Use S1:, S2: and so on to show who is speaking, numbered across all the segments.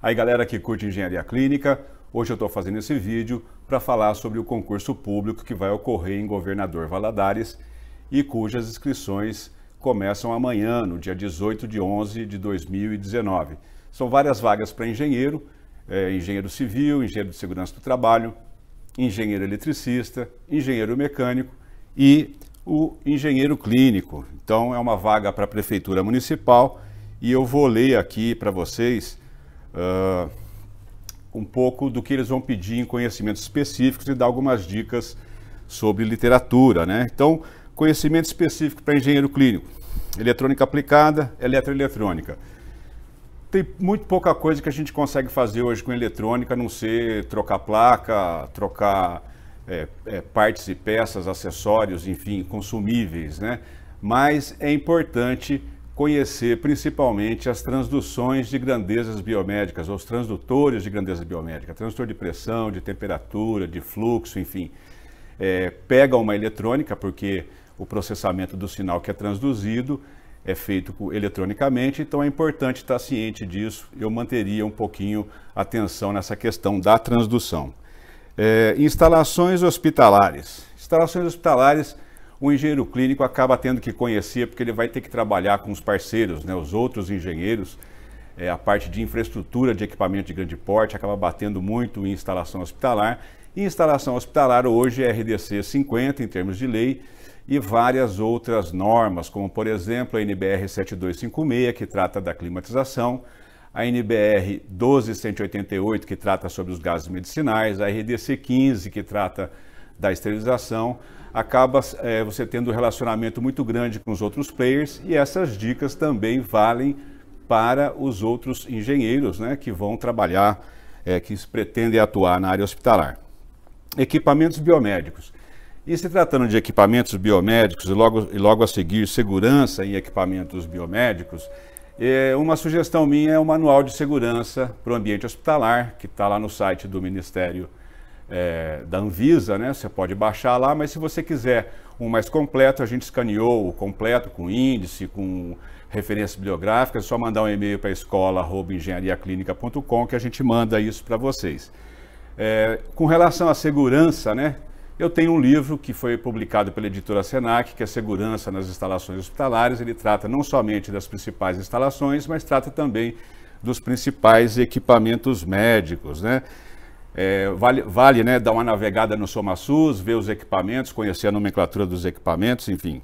S1: Aí, galera que curte engenharia clínica, hoje eu estou fazendo esse vídeo para falar sobre o concurso público que vai ocorrer em Governador Valadares e cujas inscrições começam amanhã, no dia 18 de 11 de 2019. São várias vagas para engenheiro, é, engenheiro civil, engenheiro de segurança do trabalho, engenheiro eletricista, engenheiro mecânico e o engenheiro clínico. Então, é uma vaga para a Prefeitura Municipal e eu vou ler aqui para vocês uh, um pouco do que eles vão pedir em conhecimentos específicos e dar algumas dicas sobre literatura, né? Então, conhecimento específico para engenheiro clínico, eletrônica aplicada, eletroeletrônica. Tem muito pouca coisa que a gente consegue fazer hoje com eletrônica, a não ser trocar placa, trocar é, é, partes e peças, acessórios, enfim, consumíveis, né? Mas é importante conhecer principalmente as transduções de grandezas biomédicas, ou os transdutores de grandeza biomédica, transdutor de pressão, de temperatura, de fluxo, enfim. É, pega uma eletrônica, porque o processamento do sinal que é transduzido é feito eletronicamente, então é importante estar ciente disso. Eu manteria um pouquinho atenção nessa questão da transdução. É, instalações hospitalares. Instalações hospitalares o engenheiro clínico acaba tendo que conhecer, porque ele vai ter que trabalhar com os parceiros, né, os outros engenheiros. É, a parte de infraestrutura de equipamento de grande porte acaba batendo muito em instalação hospitalar. E instalação hospitalar hoje é RDC 50 em termos de lei e várias outras normas, como por exemplo a NBR 7256, que trata da climatização, a NBR 12188, que trata sobre os gases medicinais, a RDC 15, que trata da esterilização, acaba é, você tendo um relacionamento muito grande com os outros players e essas dicas também valem para os outros engenheiros né, que vão trabalhar, é, que pretendem atuar na área hospitalar. Equipamentos biomédicos. E se tratando de equipamentos biomédicos e logo, e logo a seguir segurança em equipamentos biomédicos, é, uma sugestão minha é o um manual de segurança para o ambiente hospitalar, que está lá no site do Ministério é, da Anvisa, né? Você pode baixar lá, mas se você quiser um mais completo, a gente escaneou o completo com índice, com referências bibliográficas, é só mandar um e-mail para escola@engenhariaclinica.com que a gente manda isso para vocês. É, com relação à segurança, né? Eu tenho um livro que foi publicado pela editora Senac, que é Segurança nas Instalações Hospitalares. Ele trata não somente das principais instalações, mas trata também dos principais equipamentos médicos, né? É, vale, vale né, dar uma navegada no SomaSUS, ver os equipamentos, conhecer a nomenclatura dos equipamentos, enfim.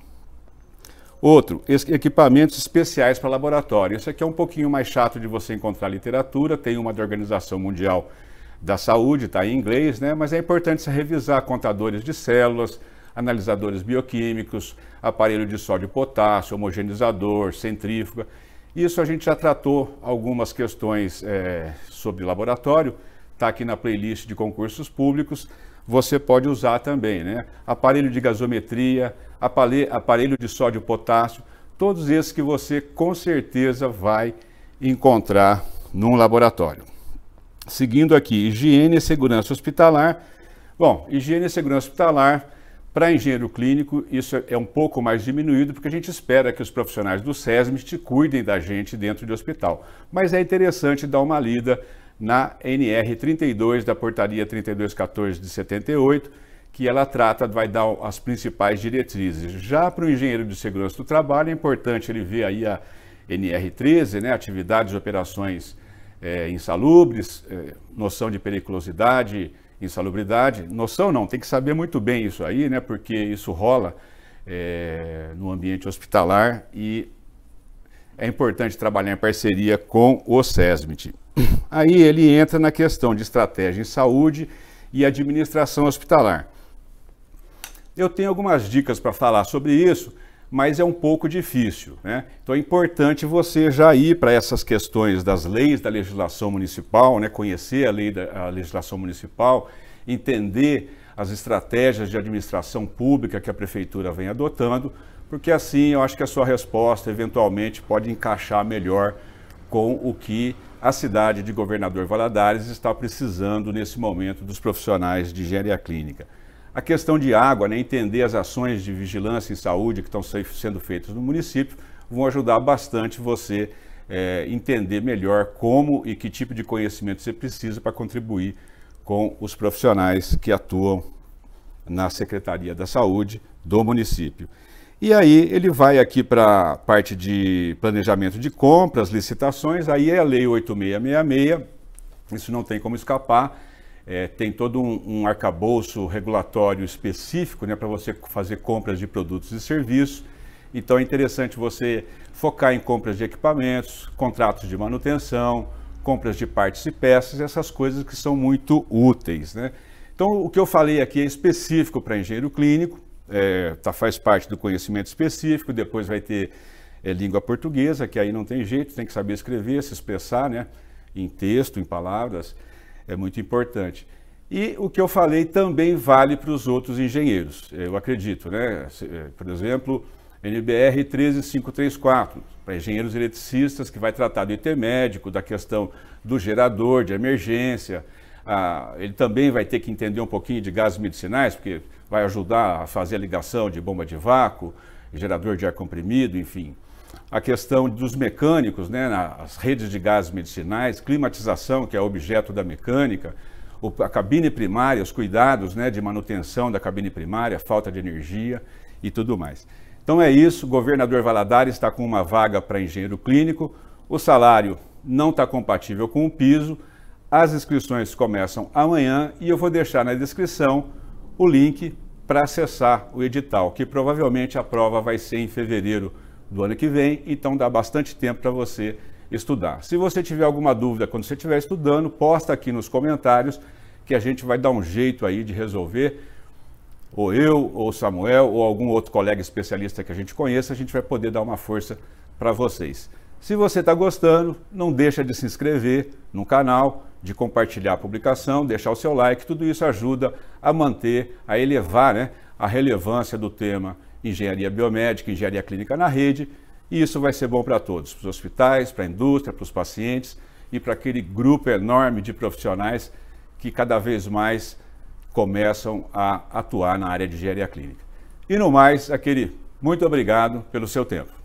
S1: Outro, equipamentos especiais para laboratório. Esse aqui é um pouquinho mais chato de você encontrar literatura, tem uma da Organização Mundial da Saúde, está em inglês, né? mas é importante você revisar contadores de células, analisadores bioquímicos, aparelho de sódio e potássio, homogenizador, centrífuga. Isso a gente já tratou algumas questões é, sobre laboratório, está aqui na playlist de concursos públicos, você pode usar também, né? Aparelho de gasometria, aparelho de sódio potássio, todos esses que você com certeza vai encontrar num laboratório. Seguindo aqui, higiene e segurança hospitalar. Bom, higiene e segurança hospitalar, para engenheiro clínico, isso é um pouco mais diminuído, porque a gente espera que os profissionais do SESMIT cuidem da gente dentro de hospital. Mas é interessante dar uma lida na NR 32 da Portaria 3214 de 78, que ela trata, vai dar as principais diretrizes. Já para o engenheiro de segurança do trabalho, é importante ele ver aí a NR 13, né, atividades e operações é, insalubres, é, noção de periculosidade, insalubridade. Noção não, tem que saber muito bem isso aí, né, porque isso rola é, no ambiente hospitalar e é importante trabalhar em parceria com o SESMIT. Aí ele entra na questão de estratégia em saúde e administração hospitalar. Eu tenho algumas dicas para falar sobre isso, mas é um pouco difícil. Né? Então é importante você já ir para essas questões das leis da legislação municipal, né? conhecer a lei da a legislação municipal, entender as estratégias de administração pública que a prefeitura vem adotando porque assim eu acho que a sua resposta eventualmente pode encaixar melhor com o que a cidade de Governador Valadares está precisando nesse momento dos profissionais de engenharia clínica. A questão de água, né, entender as ações de vigilância em saúde que estão sendo feitas no município, vão ajudar bastante você é, entender melhor como e que tipo de conhecimento você precisa para contribuir com os profissionais que atuam na Secretaria da Saúde do município. E aí ele vai aqui para a parte de planejamento de compras, licitações, aí é a lei 8666, isso não tem como escapar, é, tem todo um, um arcabouço regulatório específico né, para você fazer compras de produtos e serviços, então é interessante você focar em compras de equipamentos, contratos de manutenção, compras de partes e peças, essas coisas que são muito úteis. Né? Então, o que eu falei aqui é específico para engenheiro clínico, é, tá, faz parte do conhecimento específico, depois vai ter é, língua portuguesa, que aí não tem jeito, tem que saber escrever, se expressar, né? Em texto, em palavras, é muito importante. E o que eu falei também vale para os outros engenheiros, eu acredito, né? É, por exemplo, NBR 13534, para engenheiros eletricistas, que vai tratar do IT médico, da questão do gerador, de emergência, ah, ele também vai ter que entender um pouquinho de gases medicinais, porque vai ajudar a fazer a ligação de bomba de vácuo, gerador de ar comprimido, enfim. A questão dos mecânicos, né, as redes de gases medicinais, climatização, que é objeto da mecânica, a cabine primária, os cuidados né, de manutenção da cabine primária, falta de energia e tudo mais. Então é isso, o governador Valadares está com uma vaga para engenheiro clínico, o salário não está compatível com o piso, as inscrições começam amanhã e eu vou deixar na descrição o link para acessar o edital, que provavelmente a prova vai ser em fevereiro do ano que vem, então dá bastante tempo para você estudar. Se você tiver alguma dúvida quando você estiver estudando, posta aqui nos comentários que a gente vai dar um jeito aí de resolver. Ou eu, ou Samuel, ou algum outro colega especialista que a gente conheça, a gente vai poder dar uma força para vocês. Se você está gostando, não deixa de se inscrever no canal de compartilhar a publicação, deixar o seu like, tudo isso ajuda a manter, a elevar né, a relevância do tema engenharia biomédica, engenharia clínica na rede, e isso vai ser bom para todos, para os hospitais, para a indústria, para os pacientes e para aquele grupo enorme de profissionais que cada vez mais começam a atuar na área de engenharia clínica. E no mais, aquele muito obrigado pelo seu tempo.